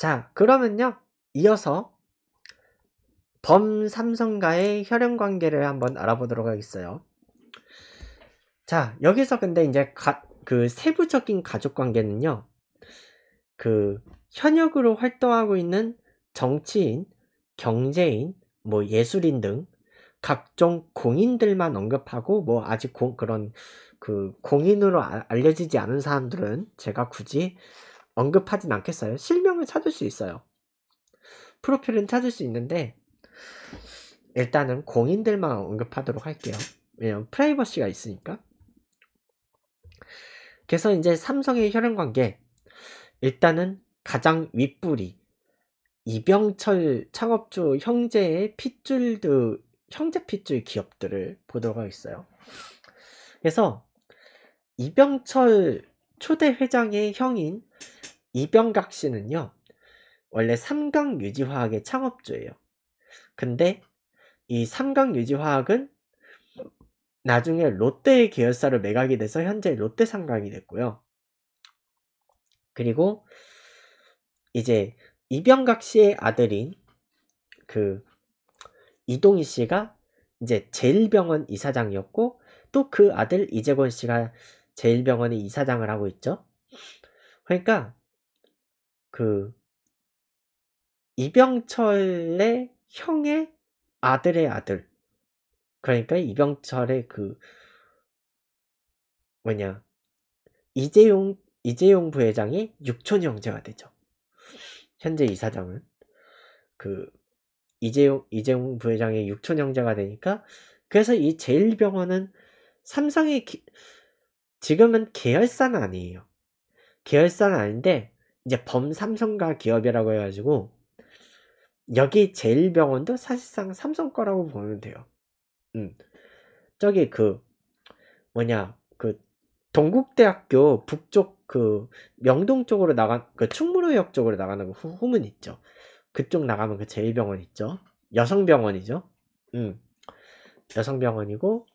자, 그러면요. 이어서 범삼성과의 혈연 관계를 한번 알아보도록 하겠어요. 자, 여기서 근데 이제 가, 그 세부적인 가족 관계는요. 그 현역으로 활동하고 있는 정치인, 경제인, 뭐 예술인 등 각종 공인들만 언급하고 뭐 아직 공, 그런 그 공인으로 아, 알려지지 않은 사람들은 제가 굳이 언급하진 않겠어요. 실명을 찾을 수 있어요. 프로필은 찾을 수 있는데 일단은 공인들만 언급하도록 할게요. 왜냐면 프라이버시가 있으니까. 그래서 이제 삼성의 혈연 관계 일단은 가장 윗뿌리 이병철 창업주 형제의 핏줄드 형제 핏줄 기업들을 보도록 하겠어요. 그래서 이병철 초대 회장의 형인 이병각 씨는요. 원래 삼강 유지화학의 창업주예요. 근데 이 삼강 유지화학은 나중에 롯데의 계열사를 매각이 돼서 현재 롯데 삼강이 됐고요. 그리고 이제 이병각 씨의 아들인 그 이동희 씨가 이제 제일병원 이사장이었고 또 그 아들 이재권 씨가 제일병원의 이사장을 하고 있죠. 그러니까 그 이병철의 형의 아들의 아들 그러니까 이병철의 그 뭐냐 이재용 이재용 부회장이 육촌 형제가 되죠. 현재 이사장은 그 이재용 이재용 부회장의 육촌 형제가 되니까 그래서 이 제일병원은 삼성의 기, 지금은 계열사는 아니에요. 계열사는 아닌데 이제 범삼성가 기업이라고 해가지고 여기 제일병원도 사실상 삼성 거라고 보면 돼요. 음. 저기 그 뭐냐 그 동국대학교 북쪽 그 명동 쪽으로 나가 그 충무로역 쪽으로 나가는 그 후문 있죠. 그쪽 나가면 그 제일병원 있죠. 여성병원이죠. 음. 여성병원이고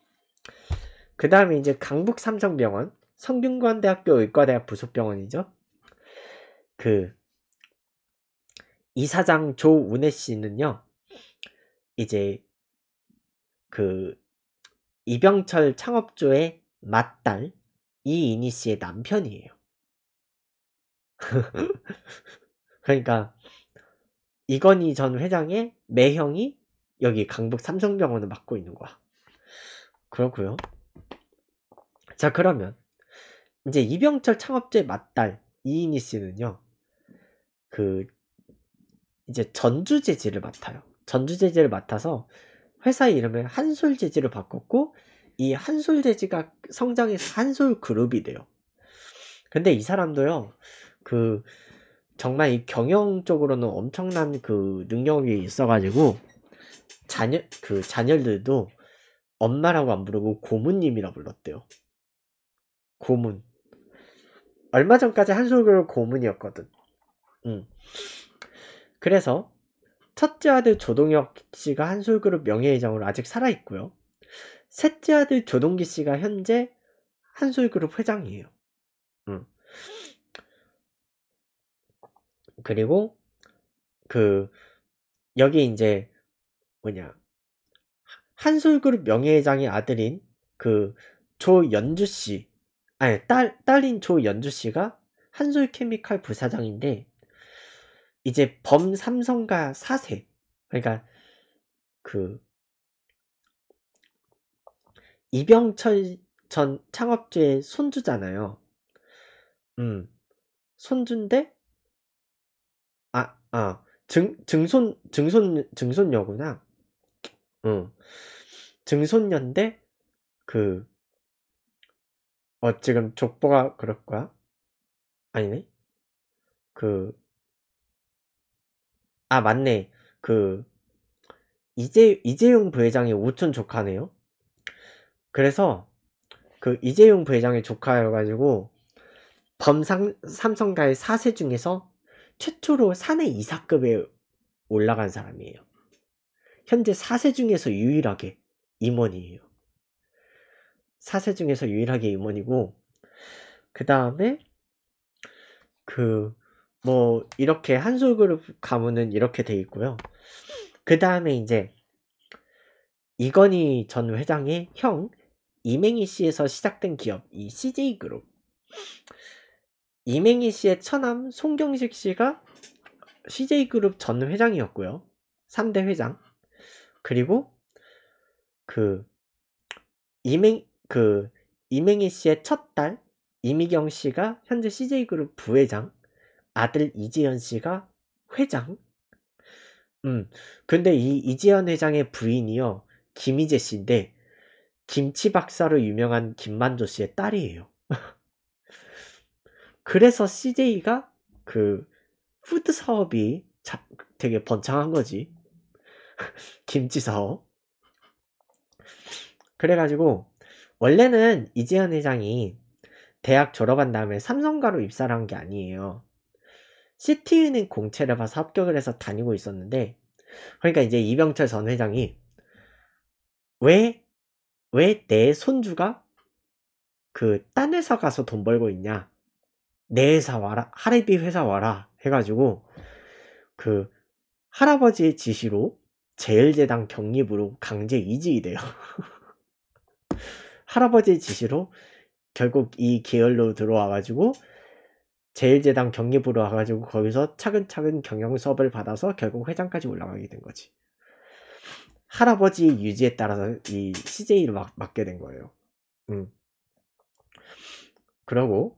그 다음에 이제 강북 삼성병원, 성균관대학교 의과대학 부속병원이죠. 그 이사장 조은혜 씨는요, 이제 그 이병철 창업주의 맏딸 이인희 씨의 남편이에요. 그러니까 이건희 전 회장의 매형이 여기 강북 삼성병원을 맡고 있는 거야. 그렇고요. 자 그러면 이제 이병철 창업주의 맞딸 이인희 씨는요. 그 이제 전주 재질을 맡아요. 전주 재질을 맡아서 회사 이름을 한솔 재질을 바꿨고 이 한솔 재지가 성장해서 한솔 그룹이 돼요. 근데 이 사람도요. 그 정말 이 경영 쪽으로는 엄청난 그 능력이 있어가지고 자녀 그 자녀들도 엄마라고 안 부르고 고모님이라 불렀대요. 고문. 얼마 전까지 한솔그룹 고문이었거든. 음. 그래서 첫째 아들 조동혁 씨가 한솔그룹 명예회장으로 아직 살아있고요. 셋째 아들 조동기 씨가 현재 한솔그룹 회장이에요. 음. 그리고 그 여기 이제 뭐냐 한솔그룹 명예회장의 아들인 그 조연주 씨 아니 음. 딸 딸인 조연주 씨가 한솔 케미칼 부사장인데 이제 범 삼성가 4세 그러니까 그 이병철 전 창업주의 손주잖아요. 음 손주인데 아아 아, 증 증손 증손 증손녀구나. 응 증손녀인데 그 어, 지금 족보가 그럴 거야? 아니네? 그, 아, 맞네. 그, 이재, 이재용 부회장이 오촌 조카네요? 그래서, 그, 이재용 부회장의 조카여가지고, 범상, 삼성가의 4세 중에서 최초로 사내 이사급에 올라간 사람이에요. 현재 4세 중에서 유일하게 임원이에요. 4세 중에서 유일하게 임원이고 그 다음에 그 뭐 이렇게 한솔그룹 가문은 이렇게 돼 있고요. 그 다음에 이제 이건희 전 회장의 형 이맹희 씨에서 시작된 기업 이 CJ 그룹 이맹희 씨의 처남 송경식 씨가 CJ 그룹 전 회장이었고요. 3대 회장 그리고 그 이맹 그 이맹희 씨의 첫 딸 이미경 씨가 현재 CJ그룹 부회장, 아들 이지현 씨가 회장. 음, 근데 이 이지현 회장의 부인이요 김희재 씨인데 김치 박사로 유명한 김만조 씨의 딸이에요. 그래서 CJ가 그 푸드 사업이 자, 되게 번창한 거지. 김치 사업. 그래가지고 원래는 이재현 회장이 대학 졸업한 다음에 삼성가로 입사를 한 게 아니에요. CT은행 공채를 봐서 합격을 해서 다니고 있었는데 그러니까 이제 이병철 전 회장이 왜 왜 내 손주가 그 딴 회사 가서 돈 벌고 있냐 내 회사 와라 하레비 회사 와라 해가지고 그 할아버지의 지시로 제일재당 경립으로 강제 이직이 돼요. 할아버지의 지시로 결국 이 계열로 들어와가지고 제일재당 경립으로 와가지고 거기서 차근차근 경영 수업을 받아서 결국 회장까지 올라가게 된 거지. 할아버지 유지에 따라서 이 CJ를 막, 맡게 된 거예요. 음. 그러고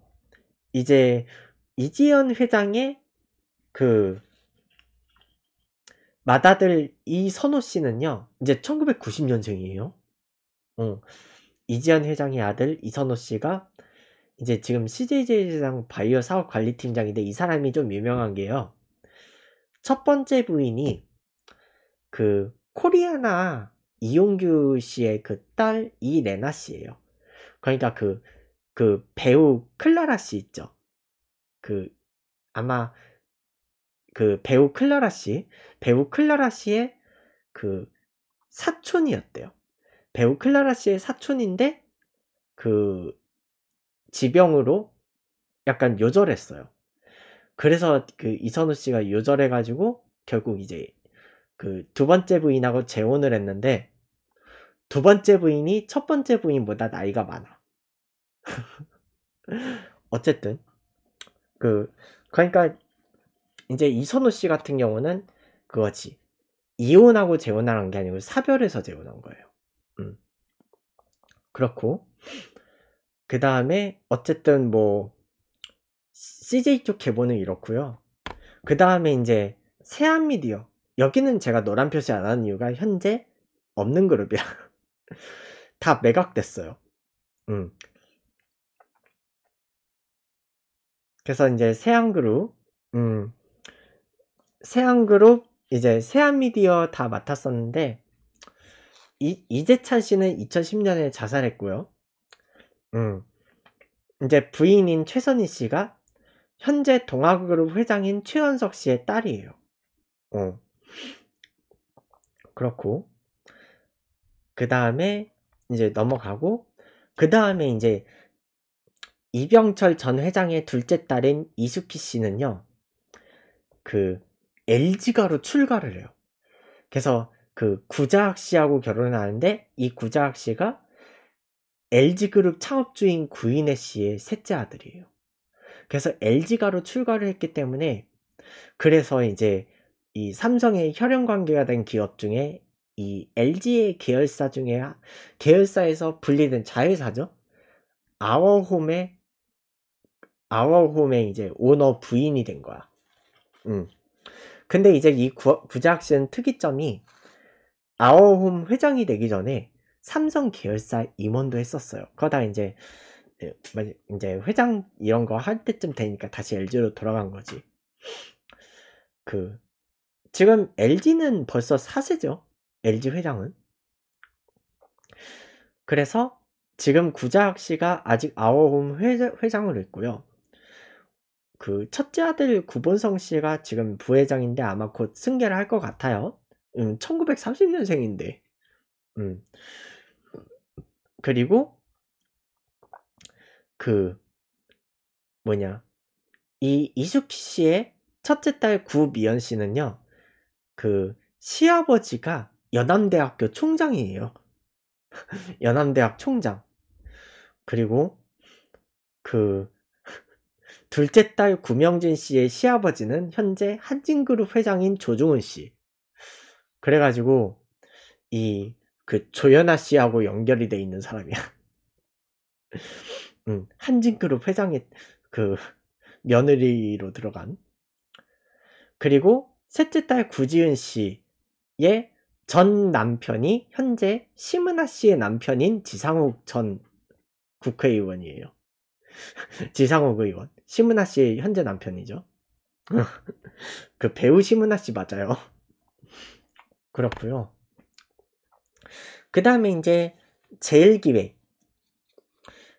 이제 이지연 회장의 그 맏아들 이선호 씨는요, 이제 1990년생이에요. 어. 음. 이지현 회장의 아들 이선호 씨가 이제 지금 CJ제일제당 바이오 사업 관리팀장인데 이 사람이 좀 유명한 게요. 첫 번째 부인이 그 코리아나 이용규 씨의 그 딸 이레나 씨예요. 그러니까 그, 그 배우 클라라 씨 있죠. 그 아마 그 배우 클라라 씨, 배우 클라라 씨의 그 사촌이었대요. 배우 클라라 씨의 사촌인데 그 지병으로 약간 요절했어요. 그래서 그 이선우 씨가 요절해가지고 결국 이제 그 두 번째 부인하고 재혼을 했는데 두 번째 부인이 첫 번째 부인보다 나이가 많아. 어쨌든 그 그러니까 이제 이선우 씨 같은 경우는 그거지 이혼하고 재혼하는게 아니고 사별해서 재혼한 거예요. 그렇고 그 다음에 어쨌든 뭐 CJ 쪽 개보는 이렇고요. 그 다음에 이제 세안 미디어 여기는 제가 노란 표시 안 하는 이유가 현재 없는 그룹이라 다 매각됐어요. 음. 그래서 이제 세안그룹, 음, 세안그룹, 이제 세안미디어 다 맡았었는데, 이, 이재찬 씨는 2010년에 자살했고요. 음. 이제 부인인 최선희 씨가 현재 동아그룹 회장인 최현석 씨의 딸이에요. 어. 그렇고. 그 다음에 이제 넘어가고, 그 다음에 이제 이병철 전 회장의 둘째 딸인 이수키 씨는요, 그 LG가로 출가를 해요. 그래서 그 구자학 씨하고 결혼하는데 이 구자학 씨가 LG그룹 창업주인 구인혜 씨의 셋째 아들이에요. 그래서 LG가로 출가를 했기 때문에 그래서 이제 이 삼성의 혈연 관계가 된 기업 중에 이 LG의 계열사 중에 계열사에서 분리된 자회사죠. 아워홈의 아워홈의 이제 오너 부인이 된 거야. 음. 근데 이제 이 구, 구자학 씨는 특이점이 아워홈 회장이 되기 전에 삼성 계열사 임원도 했었어요. 그러다 이제 예, 이제 회장 이런 거 할 때쯤 되니까 다시 LG로 돌아간 거지. 그 지금 LG는 벌써 4세죠. LG 회장은. 그래서 지금 구자학 씨가 아직 아워홈 회장으로 있고요. 그 첫째 아들 구본성 씨가 지금 부회장인데 아마 곧 승계를 할 것 같아요. 음, 1930년생인데. 음. 그리고 그 뭐냐 이이숙키 씨의 첫째 딸 구미연 씨는요 그 시아버지가 연암대학교 총장이에요. 연암대학 총장. 그리고 그 둘째 딸 구명진 씨의 시아버지는 현재 한진그룹 회장인 조종은 씨. 그래가지고 이 그 조연아 씨하고 연결이 돼 있는 사람이야. 음, 한진그룹 회장의 그 며느리로 들어간 그리고 셋째 딸 구지은 씨의 전 남편이 현재 심은아 씨의 남편인 지상욱 전 국회의원이에요. 지상욱 의원. 심은아 씨의 현재 남편이죠. 그 배우 심은아씨 맞아요. 그렇고요. 그 다음에 이제 제일 기획.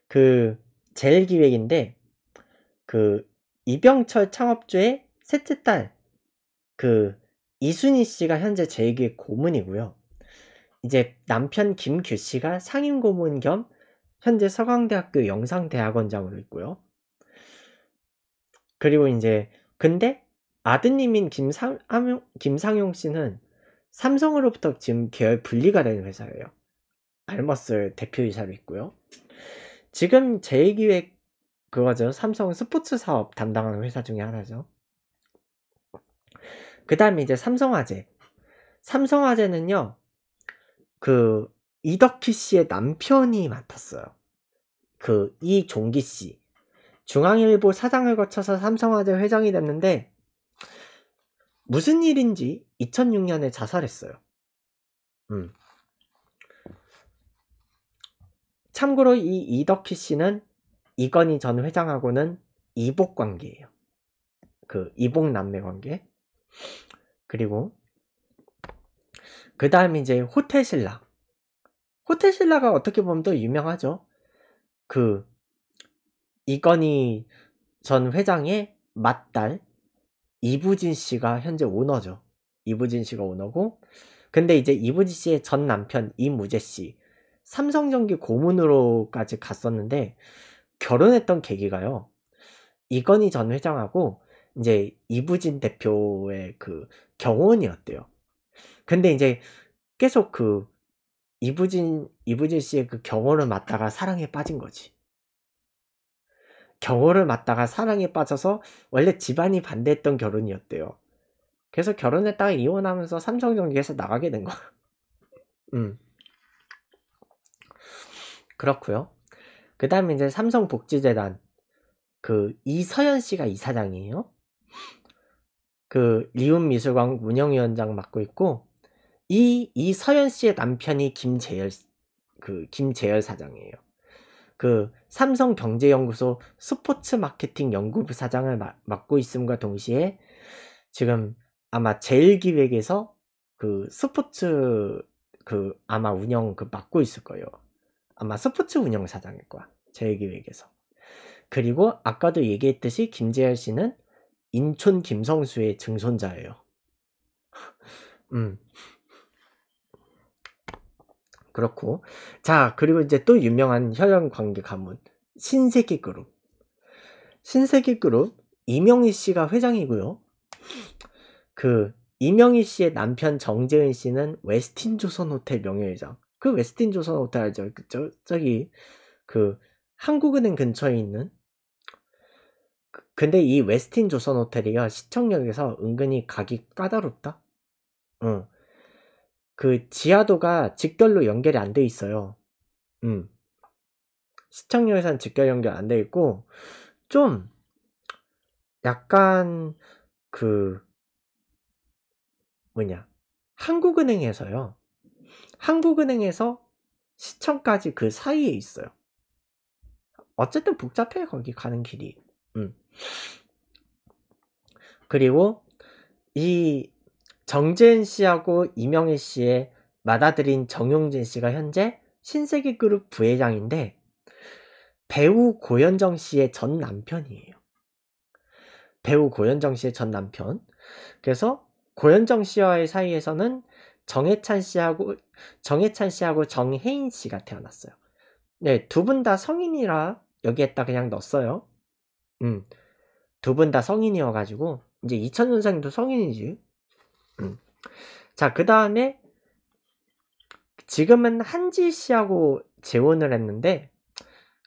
그 제일 기획인데 그 이병철 창업주의 셋째 딸 그 이순희 씨가 현재 제일 기획 고문이고요. 이제 남편 김규 씨가 상임 고문 겸 현재 서강대학교 영상대학원장으로 있고요. 그리고 이제 근데 아드님인 김상, 함 김상용 씨는 삼성으로부터 지금 계열 분리가 되는 회사예요. 알머스 대표이사로 있고요. 지금 제2기획 그거죠. 삼성 스포츠 사업 담당하는 회사 중에 하나죠. 그 다음에 이제 삼성화재. 삼성화재는요, 그, 이덕희 씨의 남편이 맡았어요. 그, 이종기 씨. 중앙일보 사장을 거쳐서 삼성화재 회장이 됐는데, 무슨 일인지 2006년에 자살했어요. 음. 참고로 이 이덕희 씨는 이건희 전 회장하고는 이복 관계예요. 그 이복 남매 관계. 그리고 그 다음 이제 호텔 신라. 호텔 신라가 어떻게 보면 또 유명하죠. 그 이건희 전 회장의 맏딸 이부진 씨가 현재 오너죠. 이부진 씨가 오너고 근데 이제 이부진 씨의 전 남편 이무재 씨 삼성전기 고문으로까지 갔었는데 결혼했던 계기가요. 이건희 전 회장하고 이제 이부진 대표의 그 경호원이었대요. 근데 이제 계속 그 이부진 이부진 씨의 그 경호를 맡다가 사랑에 빠진 거지. 경호를 맡다가 사랑에 빠져서 원래 집안이 반대했던 결혼이었대요. 그래서 결혼했다가 이혼하면서 삼성 전기에서 나가게 된 거야. 음. 그렇고요. 그다음에 이제 삼성 복지재단 그 이서연 씨가 이사장이에요. 그 리움 미술관 운영위원장 맡고 있고 이 이서연 씨의 남편이 김재열 그 김재열 사장이에요. 그 삼성경제연구소 스포츠 마케팅 연구부 사장을 맡고 있음과 동시에 지금 아마 제일 기획에서 그 스포츠 그 아마 운영 그 맡고 있을 거예요. 아마 스포츠 운영 사장일 거야. 제일 기획에서. 그리고 아까도 얘기했듯이 김재열 씨는 인천 김성수의 증손자예요. 음. 그렇고 자 그리고 이제 또 유명한 혈연관계 가문 신세계 그룹 신세계 그룹 이명희 씨가 회장이고요 그 이명희 씨의 남편 정재은 씨는 웨스틴 조선 호텔 명예회장 그 웨스틴 조선 호텔 알죠 그 저, 저기 그 한국은행 근처에 있는 그, 근데 이 웨스틴 조선 호텔이요 시청역에서 은근히 가기 까다롭다 응그 지하도가 직결로 연결이 안 돼 있어요. 음. 시청역에선 직결 연결 안 돼 있고 좀 약간 그 뭐냐 한국은행에서요. 한국은행에서 시청까지 그 사이에 있어요. 어쨌든 복잡해 거기 가는 길이. 음. 그리고 이 정재은 씨하고 이명희 씨의 맏아들인 정용진 씨가 현재 신세계 그룹 부회장인데 배우 고현정 씨의 전 남편이에요. 배우 고현정 씨의 전 남편. 그래서 고현정 씨와의 사이에서는 정해찬 씨하고 정해찬 씨하고 정혜인 씨가 태어났어요. 네, 두 분 다 성인이라 여기에다 그냥 넣었어요. 음. 두 분 다 성인이어 가지고 이제 이천년생도 성인이지. 음. 자, 그 다음에 지금은 한지 씨하고 재혼을 했는데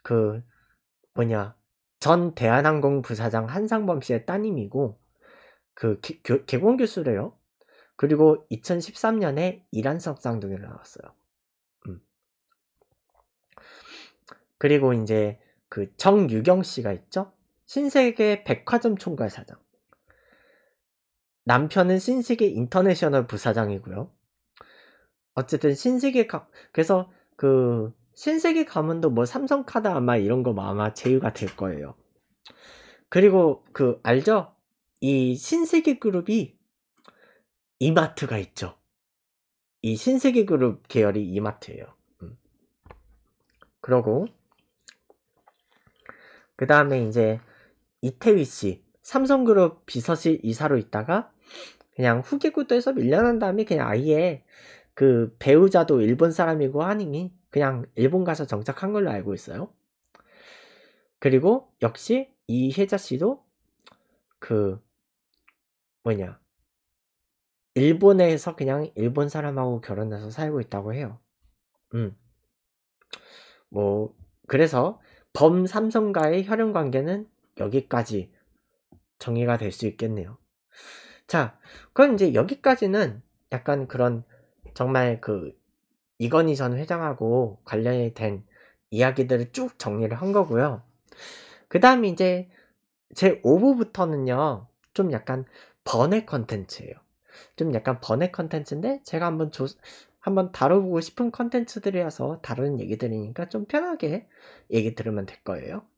그 뭐냐 전 대한항공 부사장 한상범 씨의 따님이고 그 기, 교, 개공 교수래요. 그리고 2013년에 이란석 상 등에 나왔어요. 음. 그리고 이제 그 정유경 씨가 있죠. 신세계 백화점 총괄 사장. 남편은 신세계 인터내셔널 부사장이고요. 어쨌든 신세계 가, 그래서 그 신세계 가문도 뭐 삼성카드 아마 이런 거 아마 제휴가 될 거예요. 그리고 그 알죠? 이 신세계 그룹이 이마트가 있죠. 이 신세계 그룹 계열이 이마트예요. 음. 그러고 그 다음에 이제 이태휘 씨 삼성그룹 비서실 이사로 있다가 그냥 후기구도에서 밀려난 다음에 그냥 아예 그 배우자도 일본 사람이고 하니 니 그냥 일본 가서 정착한 걸로 알고 있어요. 그리고 역시 이혜자 씨도 그 뭐냐 일본에서 그냥 일본 사람하고 결혼해서 살고 있다고 해요. 음. 뭐 그래서 범 삼성과의 혈연 관계는 여기까지 정의가 될 수 있겠네요. 자, 그럼 이제 여기까지는 약간 그런 정말 그 이건희 전 회장하고 관련된 이 이야기들을 쭉 정리를 한 거고요. 그 다음에 이제 제 5부부터는요, 좀 약간 번외 컨텐츠예요. 좀 약간 번외 컨텐츠인데 제가 한번 조, 한번 다뤄보고 싶은 컨텐츠들이어서 다른 얘기들이니까 좀 편하게 얘기 들으면 될 거예요.